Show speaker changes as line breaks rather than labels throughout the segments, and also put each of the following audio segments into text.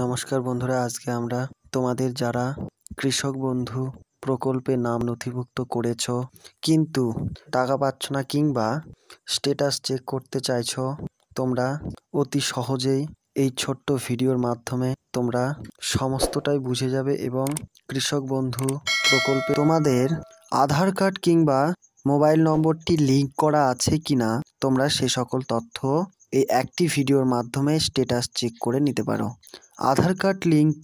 নমস্কার বন্ধুরা আজকে আমরা তোমাদের যারা কৃষক বন্ধু প্রকল্পে নাম নথিভুক্ত করেছ কিন্তু টাকা পাচ্ছ না কিংবা স্টেটাস চেক করতে চাইছ তোমরা অতি সহজেই এই ছোট্ট ভিডিওর মাধ্যমে তোমরা সমস্তটাই বুঝে যাবে এবং কৃষক বন্ধু প্রকল্পে তোমাদের আধার কার্ড কিংবা মোবাইল নম্বরটি লিঙ্ক করা আছে কিনা তোমরা সে সকল তথ্য এই একটি ভিডিওর মাধ্যমে স্টেটাস চেক করে নিতে পারো আধার কার্ড লিঙ্ক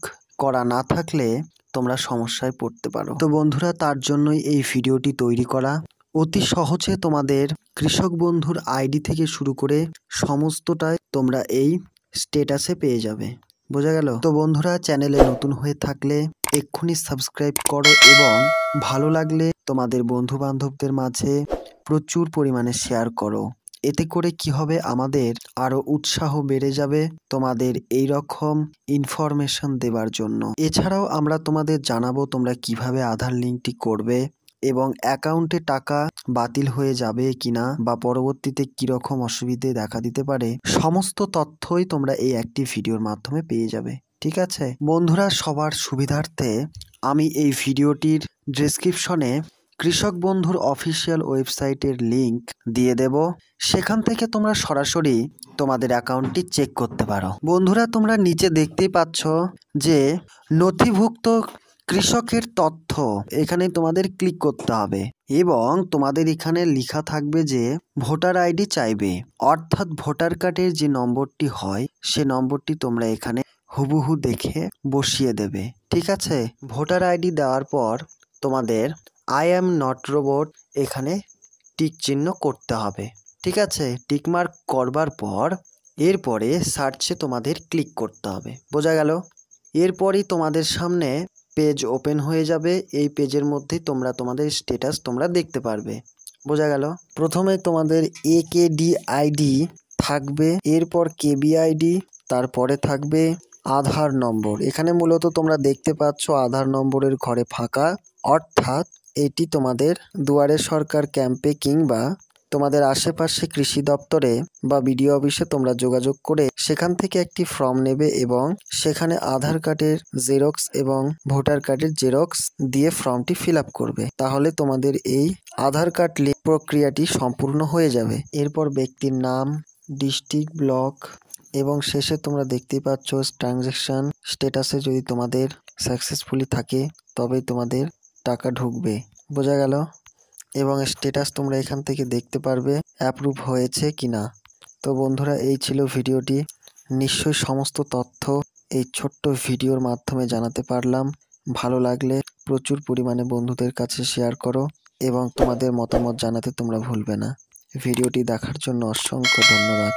করা না থাকলে তোমরা সমস্যায় পড়তে পারো তো বন্ধুরা তার জন্যই এই ভিডিওটি তৈরি করা অতি সহজে তোমাদের কৃষক বন্ধুর আইডি থেকে শুরু করে সমস্তটাই তোমরা এই স্টেটাসে পেয়ে যাবে বোঝা গেল তো বন্ধুরা চ্যানেলে নতুন হয়ে থাকলে এক্ষুনি সাবস্ক্রাইব করো এবং ভালো লাগলে তোমাদের বন্ধু বান্ধবদের মাঝে প্রচুর পরিমাণে শেয়ার করো এতে করে কি হবে আমাদের আরও উৎসাহ বেড়ে যাবে তোমাদের এই রকম ইনফরমেশন দেবার জন্য এছাড়াও আমরা তোমাদের জানাবো তোমরা কিভাবে আধার লিঙ্কটি করবে এবং অ্যাকাউন্টে টাকা বাতিল হয়ে যাবে কিনা বা পরবর্তীতে কীরকম অসুবিধে দেখা দিতে পারে সমস্ত তথ্যই তোমরা এই একটি ভিডিওর মাধ্যমে পেয়ে যাবে ঠিক আছে বন্ধুরা সবার সুবিধার্থে আমি এই ভিডিওটির ডেসক্রিপশনে কৃষক বন্ধুর অফিসিয়াল ওয়েবসাইটের লিংক দিয়ে দেব সেখান থেকে তোমরা সরাসরি তোমাদের অ্যাকাউন্টটি চেক করতে পারো বন্ধুরা তোমরা নিচে দেখতেই পাচ্ছ যে নথিভুক্ত কৃষকের তথ্য এখানে তোমাদের ক্লিক করতে হবে এবং তোমাদের এখানে লেখা থাকবে যে ভোটার আইডি চাইবে অর্থাৎ ভোটার কার্ডের যে নম্বরটি হয় সে নম্বরটি তোমরা এখানে হুবহু দেখে বসিয়ে দেবে ঠিক আছে ভোটার আইডি দেওয়ার পর তোমাদের আই অ্যাম নট রোবট এখানে টিক চিহ্ন করতে হবে ঠিক আছে টিকমার্ক করবার পর এরপরে সার্চে তোমাদের ক্লিক করতে হবে বোঝা গেল এরপরই তোমাদের সামনে পেজ ওপেন হয়ে যাবে এই পেজের মধ্যেই তোমরা তোমাদের স্ট্যাটাস তোমরা দেখতে পারবে বোঝা গেল প্রথমে তোমাদের এ কে ডি আইডি থাকবে এরপর কেবিআইডি তারপরে থাকবে আধার নম্বর এখানে মূলত তোমরা দেখতে পাচ্ছ আধার নম্বরের ঘরে ফাঁকা অর্থাৎ এটি তোমাদের দুয়ারে সরকার ক্যাম্পে কিংবা তোমাদের আশেপাশে কৃষি দপ্তরে বা বিডিও অফিসে তোমরা যোগাযোগ করে সেখান থেকে একটি ফর্ম নেবে এবং সেখানে আধার কার্ডের জেরক্স এবং ভোটার কার্ডের জেরক্স দিয়ে ফর্মটি ফিল করবে তাহলে তোমাদের এই আধার কার্ড লিঙ্ক প্রক্রিয়াটি সম্পূর্ণ হয়ে যাবে এরপর ব্যক্তির নাম ডিস্ট্রিক্ট ব্লক এবং শেষে তোমরা দেখতে পাচ্ছ ট্রানজ্যাকশান স্টেটাসে যদি তোমাদের সাকসেসফুলি থাকে তবে তোমাদের টাকা ঢুকবে বোঝা গেল এবং স্ট্যাটাস তোমরা এখান থেকে দেখতে পারবে অ্যাপ্রুভ হয়েছে কিনা তো বন্ধুরা এই ছিল ভিডিওটি নিশ্চয়ই সমস্ত তথ্য এই ছোট্ট ভিডিওর মাধ্যমে জানাতে পারলাম ভালো লাগলে প্রচুর পরিমাণে বন্ধুদের কাছে শেয়ার করো এবং তোমাদের মতামত জানাতে তোমরা ভুলবে না ভিডিওটি দেখার জন্য অসংখ্য ধন্যবাদ